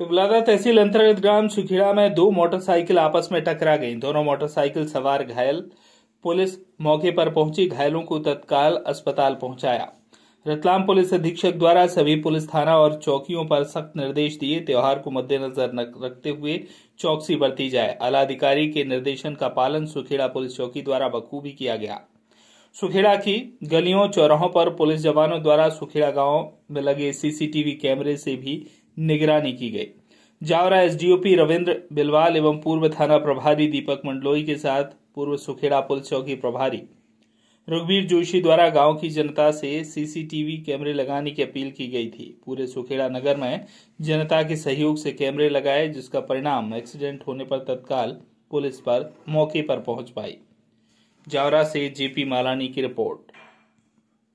कुबलादा तो तहसील अंतर्गत ग्राम सुखीड़ा में दो मोटरसाइकिल आपस में टकरा गई दोनों मोटरसाइकिल सवार घायल पुलिस मौके पर पहुंची घायलों को तत्काल अस्पताल पहुंचाया रतलाम पुलिस अधीक्षक द्वारा सभी पुलिस थाना और चौकियों पर सख्त निर्देश दिए त्योहार को मद्देनजर रखते हुए चौकसी बरती जाए अधिकारी के निर्देशन का पालन सुखेड़ा पुलिस चौकी द्वारा बखूबी किया गया सुखेड़ा की गलियों चौराहों पर पुलिस जवानों द्वारा सुखेड़ा गांव में लगे सीसीटीवी कैमरे से भी निगरानी की गई जावरा एसडीओपी रविंद्र बिलवाल एवं पूर्व थाना प्रभारी दीपक मंडलोई के साथ पूर्व सुखेड़ा पुल चौकी प्रभारी रघुवीर जोशी द्वारा गांव की जनता से सीसीटीवी कैमरे लगाने की अपील की गई थी पूरे सुखेड़ा नगर में जनता के सहयोग से कैमरे लगाए जिसका परिणाम एक्सीडेंट होने पर तत्काल पुलिस पर मौके पर पहुंच पाई जावरा से जेपी मालानी की रिपोर्ट